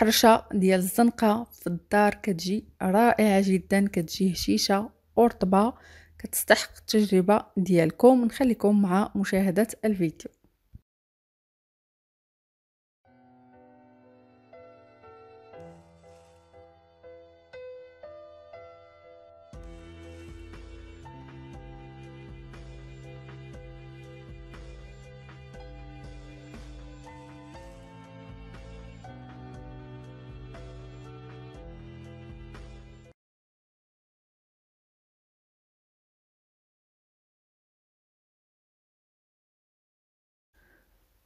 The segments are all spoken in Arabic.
حرشة ديال الزنقه في الدار كتجي رائعه جدا كتجي هشيشه ورطبه كتستحق التجربه ديالكم نخليكم مع مشاهده الفيديو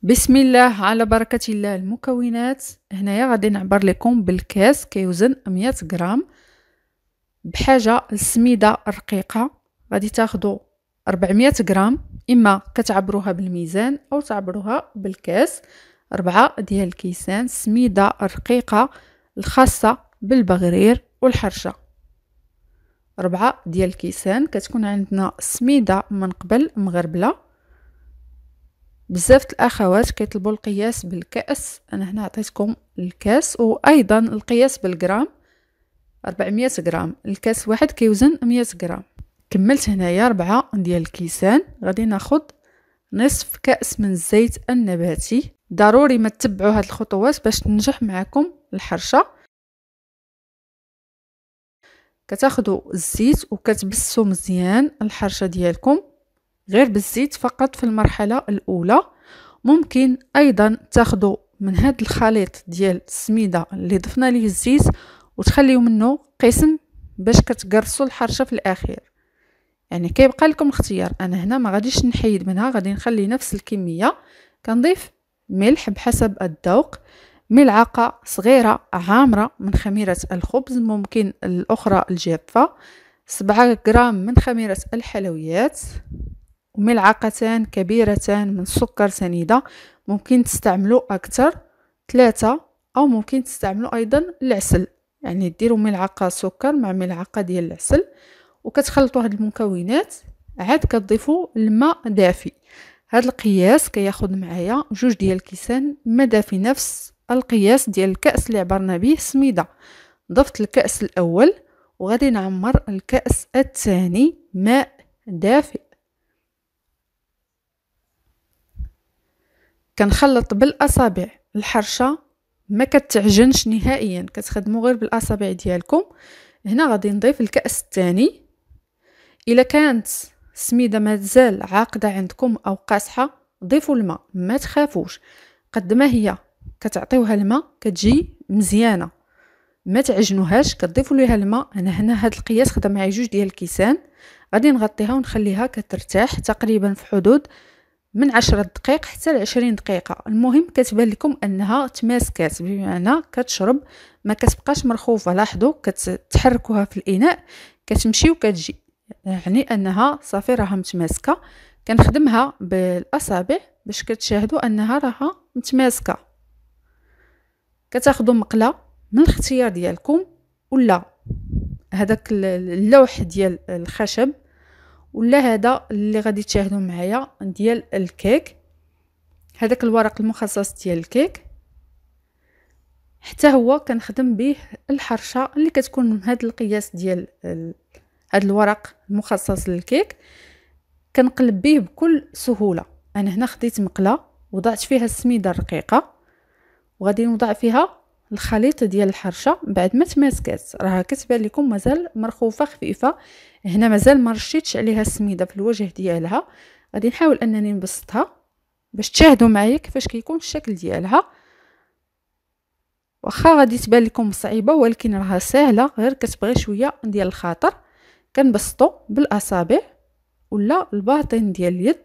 بسم الله على بركة الله المكونات هنايا غادي نعبر لكم بالكاس كيوزن 100 غرام بحاجة السميدة الرقيقة غادي تاخدو 400 غرام إما كتعبروها بالميزان أو تعبروها بالكاس أربعة ديال الكيسان سميدة رقيقة الخاصة بالبغرير والحرشة أربعة ديال الكيسان كتكون عندنا سميدة من قبل مغربلة بزاف الاخوات كيطلبوا القياس بالكاس انا هنا عطيتكم الكاس وايضا القياس بالجرام 400 غرام الكاس واحد كيوزن 100 غرام كملت هنايا ربعة ديال الكيسان غادي ناخد نصف كأس من الزيت النباتي ضروري ما تتبعوا هاد الخطوات باش تنجح معكم الحرشة كتاخذوا الزيت وكتبسوا مزيان الحرشة ديالكم غير بالزيت فقط في المرحلة الأولى ممكن أيضا تاخدو من هاد الخليط ديال السميدة اللي ضفنا ليه الزيت وتخليو منه قسم باش كتقرصوا الحرشة في الأخير يعني كيبقى لكم اختيار أنا هنا ما غاديش نحيد منها غادي نخلي نفس الكمية كنضيف ملح بحسب الذوق ملعقة صغيرة عامرة من خميرة الخبز ممكن الأخرى الجافة سبعة غرام من خميرة الحلويات وملعقتان كبيرتان من سكر سنيدة ممكن تستعملوا أكثر ثلاثة أو ممكن تستعملوا أيضا العسل يعني ديروا ملعقة سكر مع ملعقة ديال العسل وكتخلطوا هاد المكونات عاد كتضيفوا الماء دافي هاد القياس كياخد معايا جوج ديال الكيسان ما دافي نفس القياس ديال الكأس اللي عبرنا به سميدة ضفت الكأس الأول وغادي نعمر الكأس الثاني ماء دافئ كنخلط بالاصابع الحرشه ما كتعجنش نهائيا كتخدموا غير بالاصابع ديالكم هنا غادي نضيف الكاس الثاني الا كانت السميده مازال عاقده عندكم او قاصحه ضيفوا الماء ما تخافوش قد ما هي كتعطيوها الماء كتجي مزيانه ما تعجنوهاش كتضيفوا ليها الماء انا هنا هاد القياس خدم معايا جوج ديال الكيسان غادي نغطيها ونخليها كترتاح تقريبا في حدود من عشرة دقائق حتى لعشرين دقيقة المهم كتبان لكم أنها تماسكات بمعنى كتشرب ما كتبقاش مرخوفة لاحظوا كتحركوها في الإناء كتمشي وكتجي يعني أنها صافي راها متماسكة كنخدمها بالأصابع باش كتشاهدوا أنها راها متماسكة كتاخدوا مقلة من الاختيار ديالكم ولا هذاك اللوح ديال الخشب ولا هذا اللي غادي تشاهدوا معايا ديال الكيك هذاك الورق المخصص ديال الكيك حتى هو كنخدم به الحرشه اللي كتكون من هذا القياس ديال هذا الورق المخصص للكيك كنقلب به بكل سهوله انا هنا خديت مقله وضعت فيها السميده الرقيقه وغادي نوضع فيها الخليط ديال الحرشه بعد ما تماسكات راه كتبان لكم مازال مرخوفه خفيفه هنا مازال ما رشيتش عليها السميده في الوجه ديالها غادي نحاول انني نبسطها باش تشاهدوا معايا كيفاش كيكون الشكل ديالها واخا غادي تبان لكم صعيبه ولكن راها ساهله غير كتبغي شويه ديال الخاطر كنبسطو بالاصابع ولا الباطن ديال اليد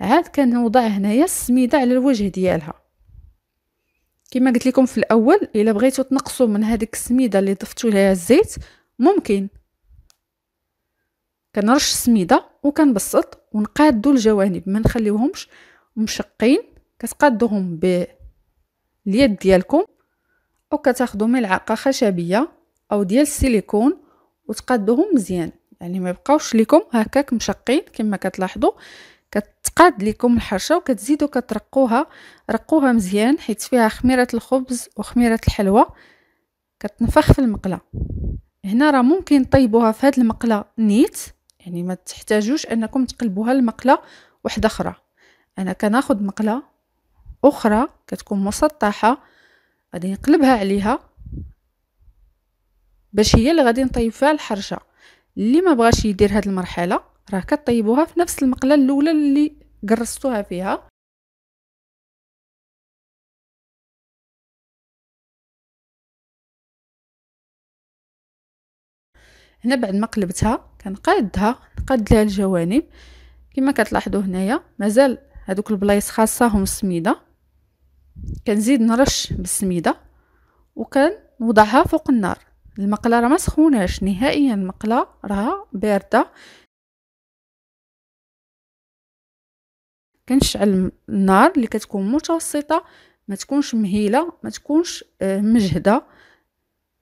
عاد كنوضع هنايا السميده على الوجه ديالها كما قلت لكم في الاول الا بغيتوا تنقصوا من هذيك السميده اللي ضفتوا لها الزيت ممكن كنرش السميده وكنبسط ونقادو الجوانب ما نخليوهمش مشقين كتقادوهم باليد ديالكم او كتاخذوا ملعقه خشبيه او ديال السيليكون وتقادوهم مزيان يعني ما يبقاوش لكم هكاك مشقين كما كتلاحظوا كتقاد لكم الحرشه وكتزيدوا كترقوها رقوها مزيان حيت فيها خميره الخبز وخميره الحلوى كتنفخ في المقله هنا راه ممكن طيبوها في هاد المقله نيت يعني ما تحتاجوش انكم تقلبوها المقله واحده اخرى انا كناخد مقله اخرى كتكون مسطحه غادي نقلبها عليها باش هي اللي غادي نطيب فيها الحرشه اللي ما بغاش يدير هاد المرحله راه كطيبوها في نفس المقله الاولى اللي قرصتوها فيها هنا بعد ما قلبتها كنقادها نقاد لها الجوانب كما كتلاحظوا هنايا مازال هذوك البلايص خاصاهم السميده كنزيد نرش بالسميده وكنوضعها فوق النار المقله راه ما سخوناش نهائيا المقله راه بارده كنشعل النار اللي كتكون متوسطه ما تكونش مهيله ما تكونش آه، مجهده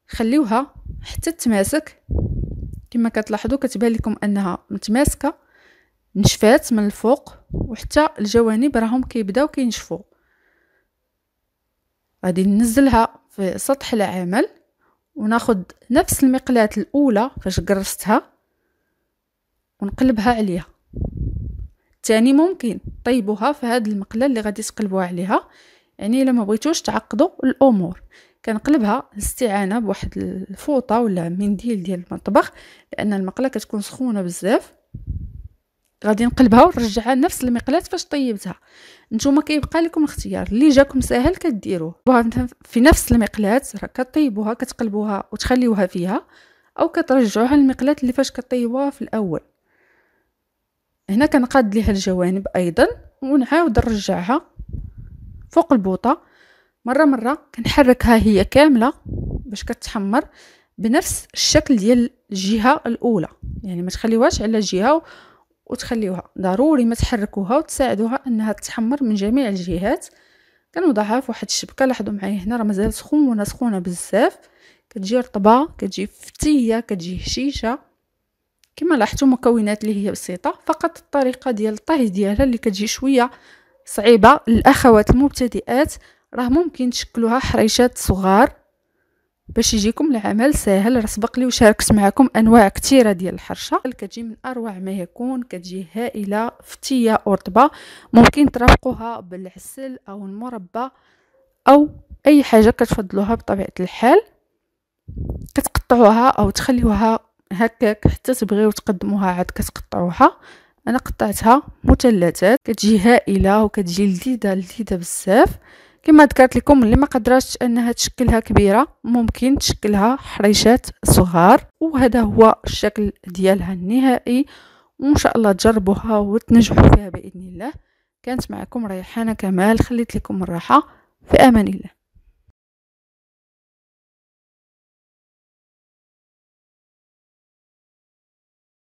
خليوها حتى تماسك كما كتلاحظوا كتبان لكم انها متماسكه نشفات من الفوق وحتى الجوانب راهم كيبداو كينشفوا غادي ننزلها في سطح العمل وناخد نفس المقلاة الاولى فاش قرصتها ونقلبها عليها الثاني ممكن طيبوها في هاد المقله اللي غادي تقلبوها عليها يعني لما بغيتوش تعقدوا الامور كنقلبها الاستعانه بواحد الفوطه ولا منديل ديال المطبخ لان المقله كتكون سخونه بزاف غادي نقلبها ونرجعها لنفس المقلات فاش طيبتها نتوما كيبقى لكم الاختيار اللي جاكم ساهل كديروه في نفس المقلات راه كطيبوها كتقلبوها وتخليوها فيها او كترجعوها للمقلات اللي فاش كطيبوها في الاول هنا كنقاد ليها الجوانب ايضا ونعاود نرجعها فوق البوطه مره مره كنحركها هي كامله باش كتحمر بنفس الشكل ديال الجهه الاولى يعني ما تخليوهاش على جهه وتخليوها ضروري ما تحركوها وتساعدوها انها تتحمر من جميع الجهات كنوضعها في واحد الشبكه لاحظوا معايا هنا راه مازال سخونه سخونه بزاف كتجي رطبه كتجي فتيه كتجي هشيشه كما لاحظتوا مكونات اللي هي بسيطه فقط الطريقه ديال الطهي ديالها اللي كتجي شويه صعيبه الاخوات المبتدئات راه ممكن تشكلوها حريشات صغار باش يجيكم العمل ساهل راه سبق لي وشاركت معكم انواع كثيره ديال الحرشه كتجي من اروع ما يكون كتجي هائله فتيه ورطبه ممكن ترافقوها بالعسل او المربى او اي حاجه كتفضلوها بطبيعه الحال كتقطعوها او تخليوها هكاك حتى تبغيو تقدموها عاد كتقطعوها انا قطعتها مثلثات كتجي هائله وكتجي لذيذه لذيذه بزاف كما ذكرت لكم اللي ما قدراتش انها تشكلها كبيره ممكن تشكلها حريشات صغار وهذا هو الشكل ديالها النهائي وان شاء الله تجربوها وتنجحوا فيها باذن الله كانت معكم ريحانه كمال خليت لكم الراحه في امان الله